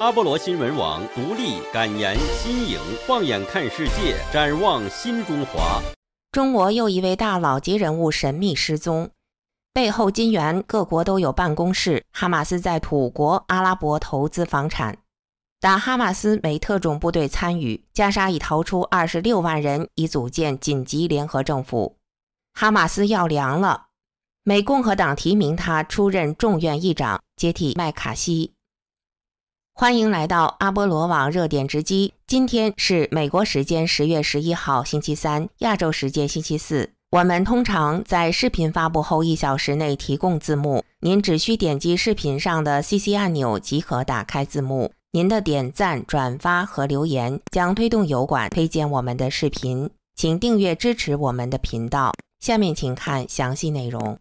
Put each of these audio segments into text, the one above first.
阿波罗新闻网独立、感言、新颖，放眼看世界，展望新中华。中国又一位大佬级人物神秘失踪，背后金源各国都有办公室。哈马斯在土国、阿拉伯投资房产，打哈马斯美特种部队参与，加沙已逃出二十六万人，已组建紧急联合政府。哈马斯要凉了，美共和党提名他出任众院议长，接替麦卡锡。欢迎来到阿波罗网热点直击。今天是美国时间十月十一号星期三，亚洲时间星期四。我们通常在视频发布后一小时内提供字幕，您只需点击视频上的 CC 按钮即可打开字幕。您的点赞、转发和留言将推动油管推荐我们的视频，请订阅支持我们的频道。下面请看详细内容。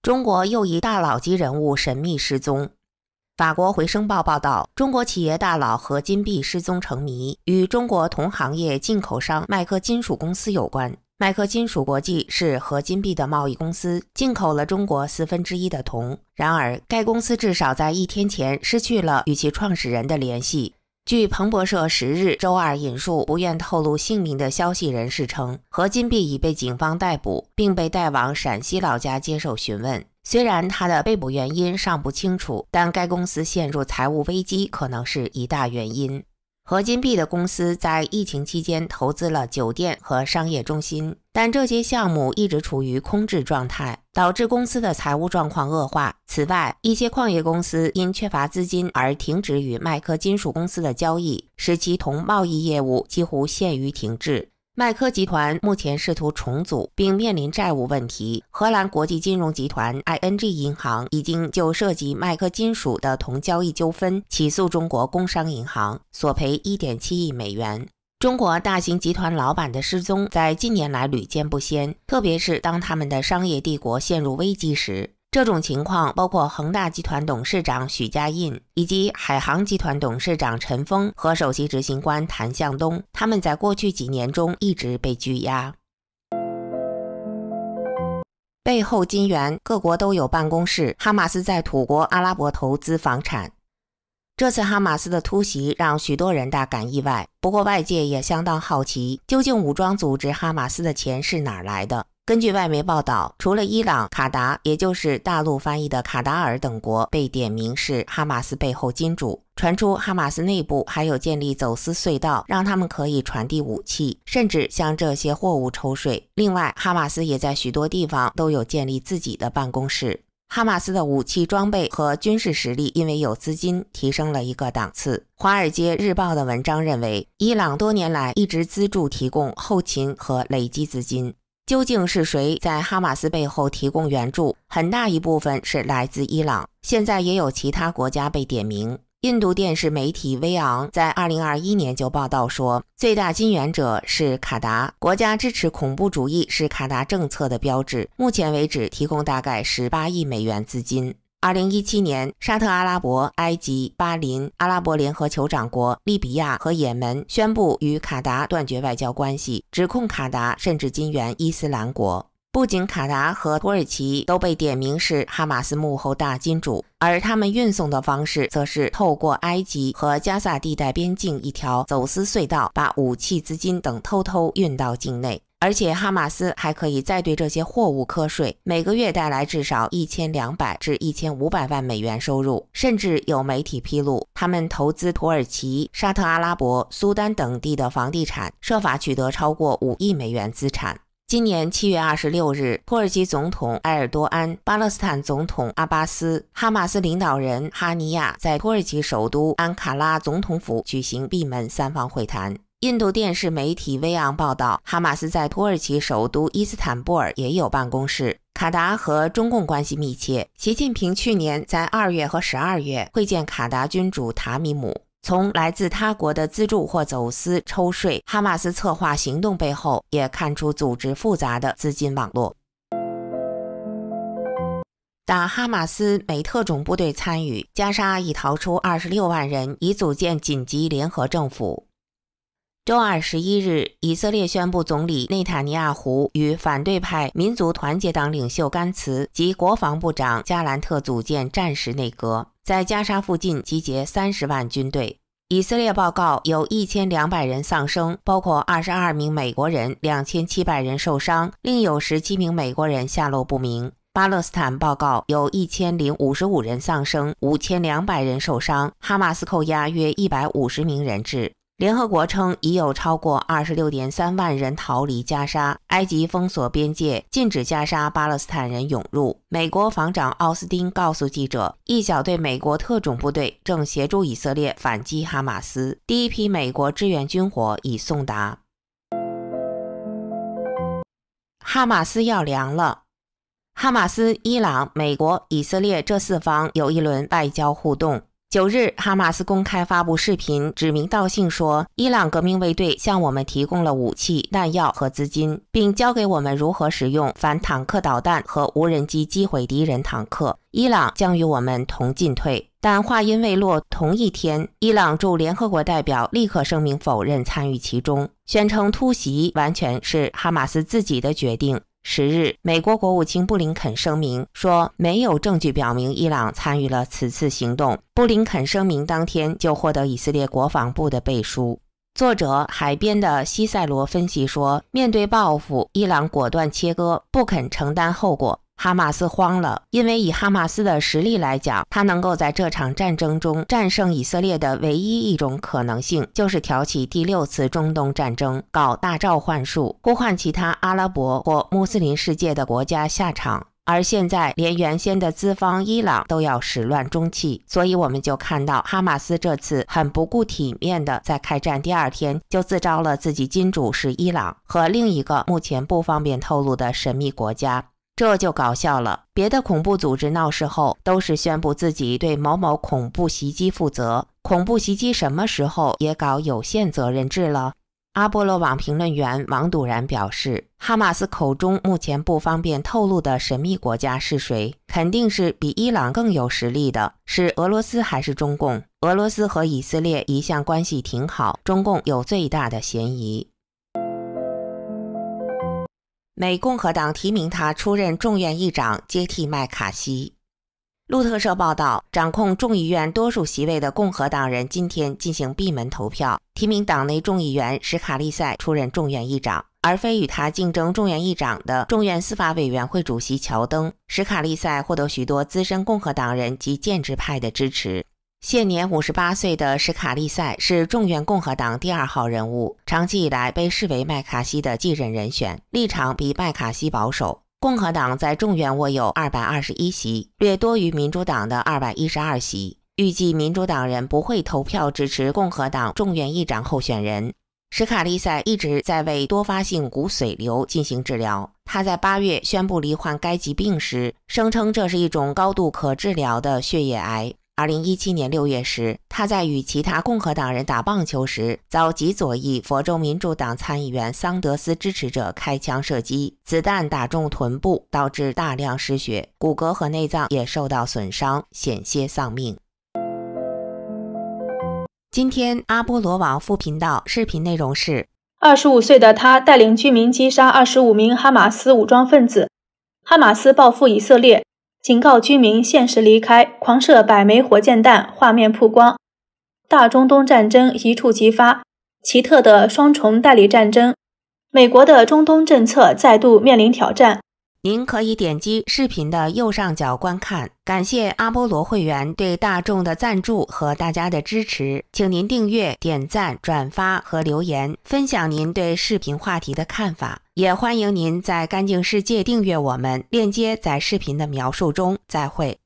中国又一大佬级人物神秘失踪。法国《回声报》报道，中国企业大佬何金碧失踪成谜，与中国同行业进口商麦克金属公司有关。麦克金属国际是何金碧的贸易公司，进口了中国四分之一的铜。然而，该公司至少在一天前失去了与其创始人的联系。据彭博社十日周二引述不愿透露姓名的消息人士称，何金碧已被警方逮捕，并被带往陕西老家接受询问。虽然他的被捕原因尚不清楚，但该公司陷入财务危机可能是一大原因。合金币的公司在疫情期间投资了酒店和商业中心，但这些项目一直处于空置状态，导致公司的财务状况恶化。此外，一些矿业公司因缺乏资金而停止与麦克金属公司的交易，使其同贸易业务几乎陷于停滞。麦科集团目前试图重组，并面临债务问题。荷兰国际金融集团 ING 银行已经就涉及麦科金属的铜交易纠纷起诉中国工商银行，索赔1.7亿美元。中国大型集团老板的失踪在近年来屡见不鲜，特别是当他们的商业帝国陷入危机时。这种情况包括恒大集团董事长许家印，以及海航集团董事长陈峰和首席执行官谭向东。他们在过去几年中一直被拘押。背后金源，各国都有办公室。哈马斯在土国、阿拉伯投资房产。这次哈马斯的突袭让许多人大感意外，不过外界也相当好奇，究竟武装组织哈马斯的钱是哪来的？根据外媒报道，除了伊朗、卡达（也就是大陆翻译的卡达尔等国）被点名是哈马斯背后金主，传出哈马斯内部还有建立走私隧道，让他们可以传递武器，甚至向这些货物抽税。另外，哈马斯也在许多地方都有建立自己的办公室。哈马斯的武器装备和军事实力因为有资金提升了一个档次。《华尔街日报》的文章认为，伊朗多年来一直资助、提供后勤和累积资金。究竟是谁在哈马斯背后提供援助？很大一部分是来自伊朗，现在也有其他国家被点名。印度电视媒体威昂在2021年就报道说，最大金援者是卡达。国家支持恐怖主义是卡达政策的标志。目前为止，提供大概18亿美元资金。二零一七年，沙特阿拉伯、埃及、巴林、阿拉伯联合酋长国、利比亚和也门宣布与卡达断绝外交关系，指控卡达甚至金援伊斯兰国。不仅卡达和土耳其都被点名是哈马斯幕后大金主，而他们运送的方式，则是透过埃及和加萨地带边境一条走私隧道，把武器、资金等偷偷运到境内。而且哈马斯还可以再对这些货物课税，每个月带来至少一千两百至一千五百万美元收入。甚至有媒体披露，他们投资土耳其、沙特阿拉伯、苏丹等地的房地产，设法取得超过五亿美元资产。今年七月二十六日，土耳其总统埃尔多安、巴勒斯坦总统阿巴斯、哈马斯领导人哈尼亚在土耳其首都安卡拉总统府举行闭门三方会谈。印度电视媒体《威昂》报道，哈马斯在土耳其首都伊斯坦布尔也有办公室。卡达和中共关系密切，习近平去年在二月和十二月会见卡达君主塔米姆。从来自他国的资助或走私抽税，哈马斯策划行动背后也看出组织复杂的资金网络。打哈马斯美特种部队参与，加沙已逃出二十六万人，已组建紧急联合政府。周二十一日，以色列宣布，总理内塔尼亚胡与反对派民族团结党领袖甘茨及国防部长加兰特组建战时内阁，在加沙附近集结三十万军队。以色列报告有一千两百人丧生，包括二十二名美国人，两千七百人受伤，另有十七名美国人下落不明。巴勒斯坦报告有一千零五十五人丧生，五千两百人受伤，哈马斯扣押约一百五十名人质。联合国称，已有超过二十六点三万人逃离加沙。埃及封锁边界，禁止加沙巴勒斯坦人涌入。美国防长奥斯汀告诉记者，一小队美国特种部队正协助以色列反击哈马斯。第一批美国志愿军火已送达。哈马斯要凉了。哈马斯、伊朗、美国、以色列这四方有一轮外交互动。九日，哈马斯公开发布视频，指名道姓说，伊朗革命卫队向我们提供了武器、弹药和资金，并教给我们如何使用反坦克导弹和无人机击毁敌人坦克。伊朗将与我们同进退。但话音未落，同一天，伊朗驻联合国代表立刻声明否认参与其中，宣称突袭完全是哈马斯自己的决定。十日，美国国务卿布林肯声明说，没有证据表明伊朗参与了此次行动。布林肯声明当天就获得以色列国防部的背书。作者海边的西塞罗分析说，面对报复，伊朗果断切割，不肯承担后果。哈马斯慌了，因为以哈马斯的实力来讲，他能够在这场战争中战胜以色列的唯一一种可能性，就是挑起第六次中东战争，搞大召唤术，呼唤其他阿拉伯或穆斯林世界的国家下场。而现在，连原先的资方伊朗都要始乱终弃，所以我们就看到哈马斯这次很不顾体面的，在开战第二天就自招了自己金主是伊朗和另一个目前不方便透露的神秘国家。这就搞笑了，别的恐怖组织闹事后都是宣布自己对某某恐怖袭击负责，恐怖袭击什么时候也搞有限责任制了？阿波罗网评论员王笃然表示，哈马斯口中目前不方便透露的神秘国家是谁？肯定是比伊朗更有实力的，是俄罗斯还是中共？俄罗斯和以色列一向关系挺好，中共有最大的嫌疑。美共和党提名他出任众院议长，接替麦卡锡。路透社报道，掌控众议院多数席位的共和党人今天进行闭门投票，提名党内众议员史卡利塞出任众院议长，而非与他竞争众院议长的众院司法委员会主席乔登。史卡利塞获得许多资深共和党人及建制派的支持。现年五十八岁的史卡利塞是众院共和党第二号人物，长期以来被视为麦卡锡的继任人选，立场比麦卡锡保守。共和党在众院握有二百二十一席，略多于民主党的二百一十二席。预计民主党人不会投票支持共和党众院议长候选人。史卡利塞一直在为多发性骨髓瘤进行治疗。他在八月宣布罹患该疾病时，声称这是一种高度可治疗的血液癌。二零一七年六月时，他在与其他共和党人打棒球时，遭极左翼佛州民主党参议员桑德斯支持者开枪射击，子弹打中臀部，导致大量失血，骨骼和内脏也受到损伤，险些丧命。今天，阿波罗网副频道视频内容是：二十五岁的他带领居民击杀二十五名哈马斯武装分子，哈马斯报复以色列。警告居民限时离开，狂射百枚火箭弹，画面曝光。大中东战争一触即发，奇特的双重代理战争，美国的中东政策再度面临挑战。您可以点击视频的右上角观看。感谢阿波罗会员对大众的赞助和大家的支持，请您订阅、点赞、转发和留言，分享您对视频话题的看法。也欢迎您在干净世界订阅我们，链接在视频的描述中。再会。